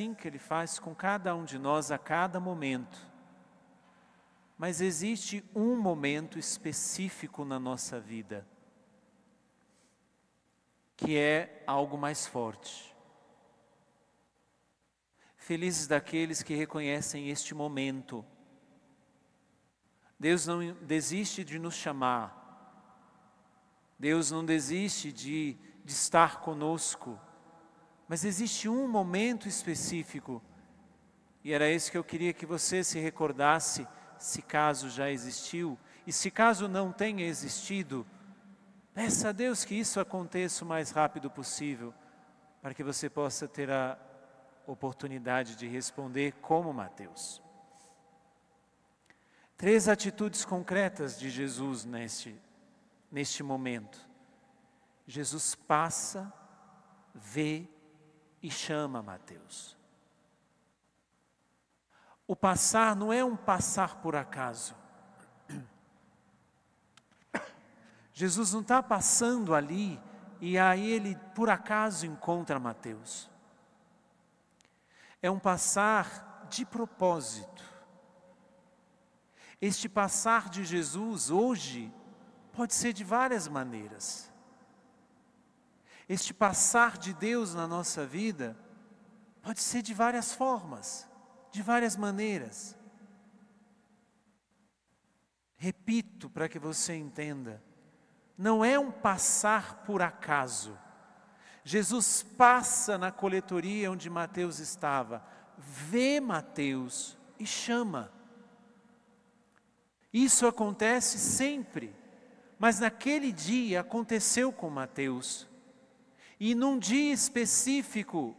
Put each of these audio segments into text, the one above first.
assim que Ele faz com cada um de nós a cada momento. Mas existe um momento específico na nossa vida que é algo mais forte. Felizes daqueles que reconhecem este momento. Deus não desiste de nos chamar, Deus não desiste de, de estar conosco. Mas existe um momento específico, e era esse que eu queria que você se recordasse, se caso já existiu, e se caso não tenha existido, peça a Deus que isso aconteça o mais rápido possível, para que você possa ter a oportunidade de responder como Mateus. Três atitudes concretas de Jesus neste, neste momento. Jesus passa, vê e chama Mateus. O passar não é um passar por acaso. Jesus não está passando ali e aí ele por acaso encontra Mateus. É um passar de propósito. Este passar de Jesus hoje pode ser de várias maneiras. Este passar de Deus na nossa vida pode ser de várias formas, de várias maneiras. Repito para que você entenda, não é um passar por acaso. Jesus passa na coletoria onde Mateus estava, vê Mateus e chama. Isso acontece sempre, mas naquele dia aconteceu com Mateus. E num dia específico,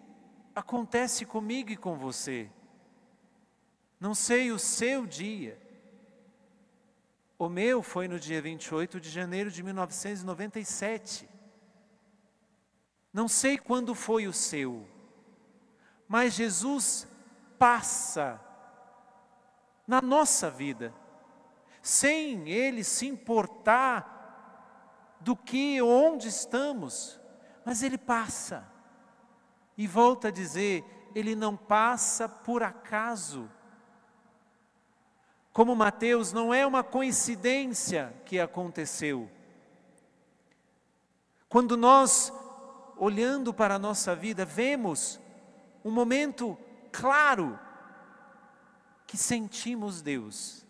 acontece comigo e com você. Não sei o seu dia. O meu foi no dia 28 de janeiro de 1997. Não sei quando foi o seu, mas Jesus passa na nossa vida, sem Ele se importar do que, onde estamos, mas ele passa. E volta a dizer, ele não passa por acaso. Como Mateus, não é uma coincidência que aconteceu. Quando nós, olhando para a nossa vida, vemos um momento claro que sentimos Deus.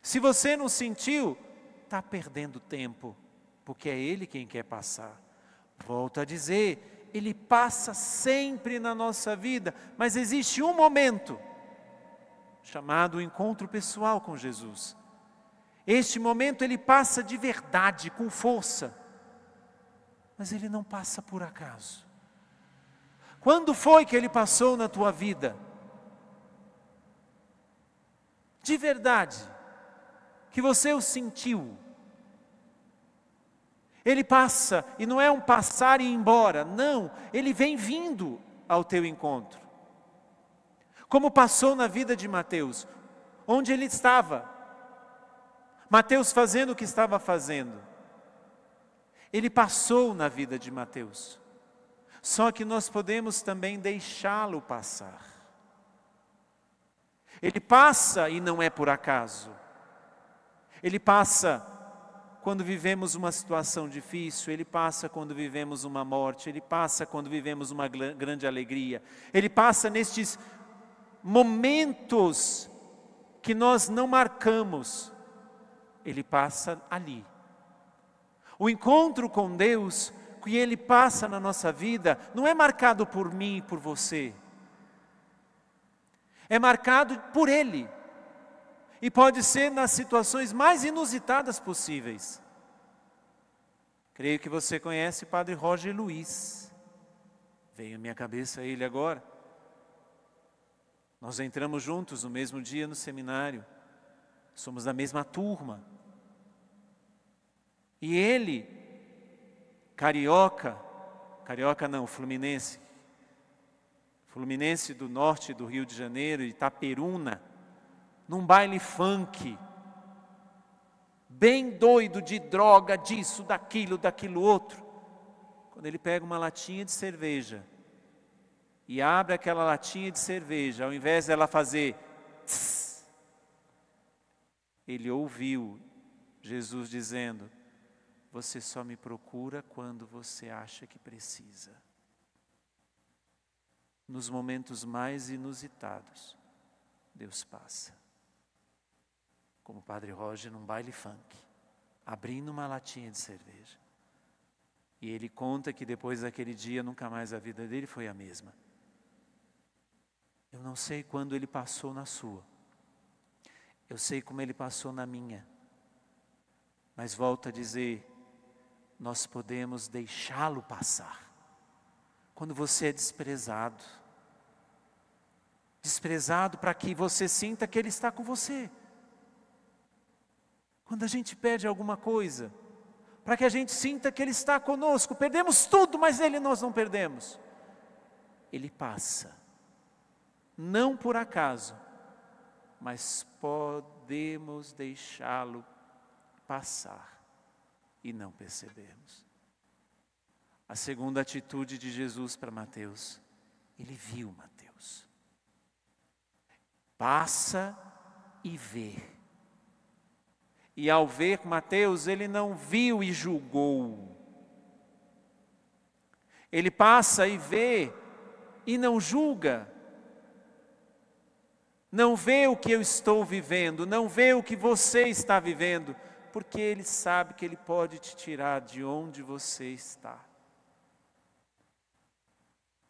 Se você não sentiu, está perdendo tempo, porque é Ele quem quer passar. Volto a dizer, ele passa sempre na nossa vida, mas existe um momento chamado o encontro pessoal com Jesus. Este momento ele passa de verdade, com força, mas ele não passa por acaso. Quando foi que ele passou na tua vida? De verdade, que você o sentiu, ele passa, e não é um passar e ir embora, não, ele vem vindo ao teu encontro. Como passou na vida de Mateus, onde ele estava. Mateus fazendo o que estava fazendo. Ele passou na vida de Mateus. Só que nós podemos também deixá-lo passar. Ele passa e não é por acaso. Ele passa quando vivemos uma situação difícil, ele passa quando vivemos uma morte, ele passa quando vivemos uma grande alegria, ele passa nestes momentos que nós não marcamos, ele passa ali. O encontro com Deus que ele passa na nossa vida não é marcado por mim e por você, é marcado por ele e pode ser nas situações mais inusitadas possíveis. Creio que você conhece Padre Roger Luiz. Veio à minha cabeça ele agora. Nós entramos juntos no mesmo dia no seminário. Somos da mesma turma. E ele, carioca, carioca não, fluminense, fluminense do norte do Rio de Janeiro, Itaperuna, num baile funk, bem doido de droga, disso, daquilo, daquilo outro. Quando ele pega uma latinha de cerveja e abre aquela latinha de cerveja, ao invés dela fazer tss, ele ouviu Jesus dizendo: Você só me procura quando você acha que precisa. Nos momentos mais inusitados, Deus passa como o Padre Roger, num baile funk, abrindo uma latinha de cerveja. E ele conta que depois daquele dia nunca mais a vida dele foi a mesma. Eu não sei quando ele passou na sua. Eu sei como ele passou na minha. Mas volto a dizer, nós podemos deixá-lo passar. Quando você é desprezado, desprezado para que você sinta que ele está com você. Quando a gente pede alguma coisa, para que a gente sinta que Ele está conosco, perdemos tudo, mas Ele nós não perdemos. Ele passa, não por acaso, mas podemos deixá-lo passar e não percebermos. A segunda atitude de Jesus para Mateus, ele viu Mateus. Passa e vê. E ao ver Mateus, ele não viu e julgou. Ele passa e vê e não julga. Não vê o que eu estou vivendo, não vê o que você está vivendo, porque ele sabe que ele pode te tirar de onde você está.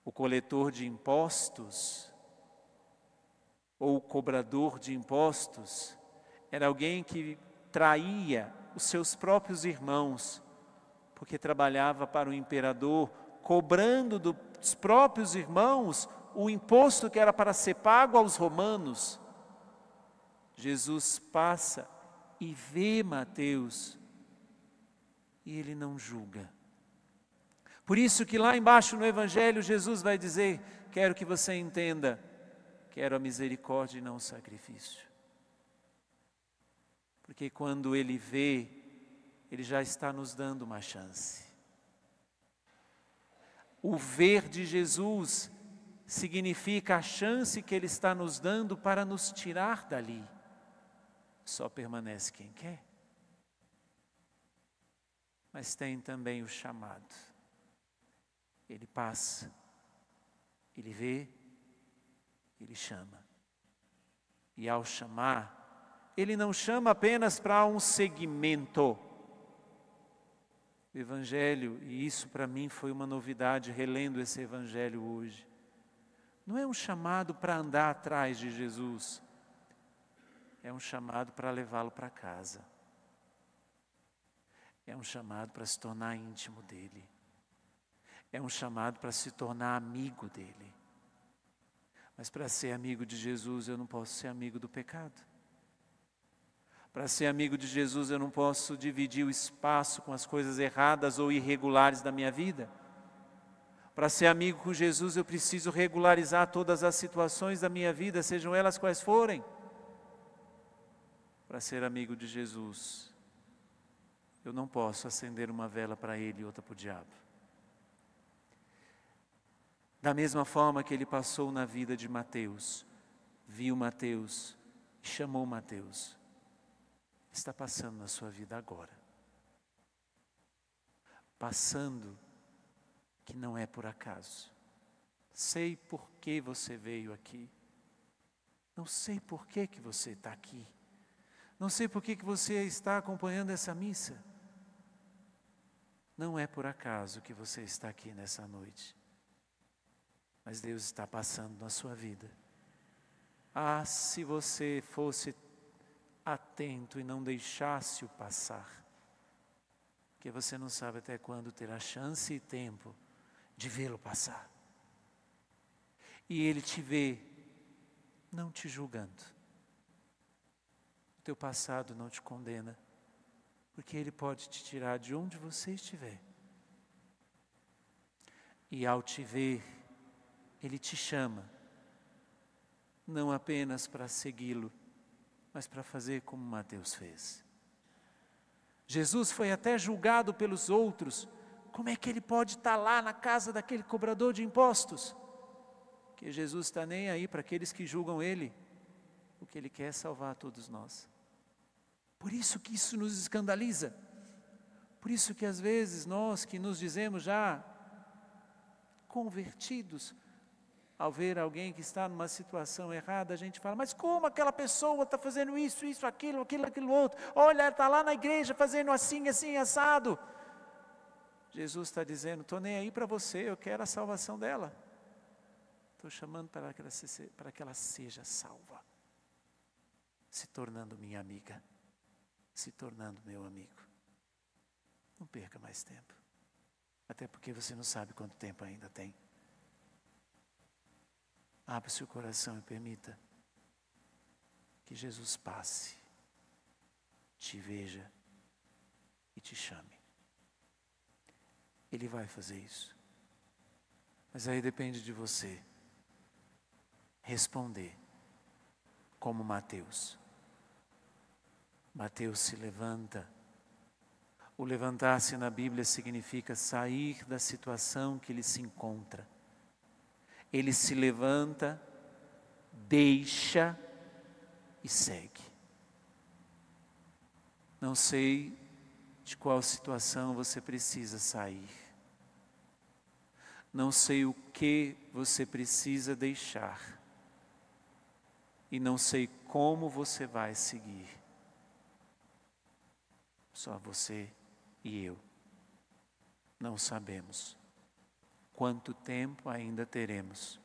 O coletor de impostos ou o cobrador de impostos era alguém que traía os seus próprios irmãos, porque trabalhava para o imperador, cobrando dos próprios irmãos o imposto que era para ser pago aos romanos. Jesus passa e vê Mateus e ele não julga. Por isso que lá embaixo no evangelho Jesus vai dizer: "Quero que você entenda, quero a misericórdia e não o sacrifício" porque quando Ele vê, Ele já está nos dando uma chance. O ver de Jesus significa a chance que Ele está nos dando para nos tirar dali. Só permanece quem quer. Mas tem também o chamado. Ele passa, ele vê, ele chama. E ao chamar, ele não chama apenas para um segmento. O Evangelho, e isso para mim foi uma novidade, relendo esse Evangelho hoje, não é um chamado para andar atrás de Jesus, é um chamado para levá-lo para casa, é um chamado para se tornar íntimo dele, é um chamado para se tornar amigo dele. Mas para ser amigo de Jesus, eu não posso ser amigo do pecado. Para ser amigo de Jesus, eu não posso dividir o espaço com as coisas erradas ou irregulares da minha vida. Para ser amigo com Jesus, eu preciso regularizar todas as situações da minha vida, sejam elas quais forem. Para ser amigo de Jesus, eu não posso acender uma vela para ele e outra para o diabo. Da mesma forma que ele passou na vida de Mateus, viu Mateus e chamou Mateus está passando na sua vida agora. Passando que não é por acaso. Sei por que você veio aqui. Não sei por que, que você está aqui. Não sei por que, que você está acompanhando essa missa. Não é por acaso que você está aqui nessa noite. Mas Deus está passando na sua vida. Ah, se você fosse atento e não deixasse-o passar. Porque você não sabe até quando terá chance e tempo de vê-lo passar. E ele te vê não te julgando. O teu passado não te condena, porque ele pode te tirar de onde você estiver. E ao te ver, ele te chama, não apenas para segui-lo, mas para fazer como Mateus fez. Jesus foi até julgado pelos outros. Como é que ele pode estar tá lá na casa daquele cobrador de impostos? Que Jesus está nem aí para aqueles que julgam ele. O que ele quer é salvar todos nós. Por isso que isso nos escandaliza. Por isso que às vezes nós que nos dizemos já convertidos, ao ver alguém que está numa situação errada, a gente fala: Mas como aquela pessoa está fazendo isso, isso, aquilo, aquilo, aquilo outro? Olha, ela está lá na igreja fazendo assim, assim, assado. Jesus está dizendo: Estou nem aí para você, eu quero a salvação dela. Estou chamando para que, ela se, para que ela seja salva, se tornando minha amiga, se tornando meu amigo. Não perca mais tempo, até porque você não sabe quanto tempo ainda tem. Abra seu coração e permita que Jesus passe, te veja e te chame. Ele vai fazer isso. Mas aí depende de você responder, como Mateus. Mateus se levanta. O levantar-se na Bíblia significa sair da situação que ele se encontra ele se levanta, deixa e segue. Não sei de qual situação você precisa sair. Não sei o que você precisa deixar. E não sei como você vai seguir. Só você e eu. Não sabemos. Quanto tempo ainda teremos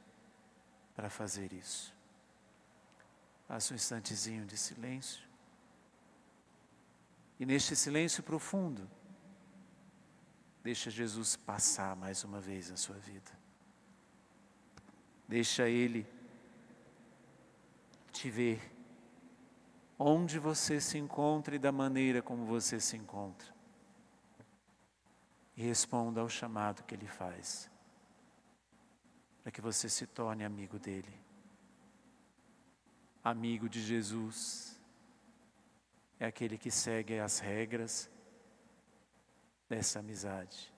para fazer isso? Faça um instantezinho de silêncio. E neste silêncio profundo, deixa Jesus passar mais uma vez na sua vida. Deixa Ele te ver onde você se encontra e da maneira como você se encontra. E responda ao chamado que Ele faz para que você se torne amigo dele, amigo de Jesus é aquele que segue as regras dessa amizade.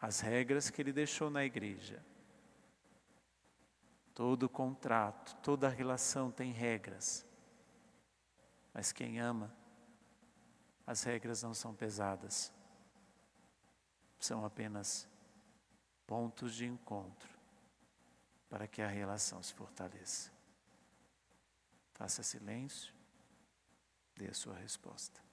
As regras que ele deixou na igreja. Todo contrato, toda relação tem regras. Mas quem ama, as regras não são pesadas. São apenas pontos de encontro para que a relação se fortaleça. Faça silêncio, dê a sua resposta.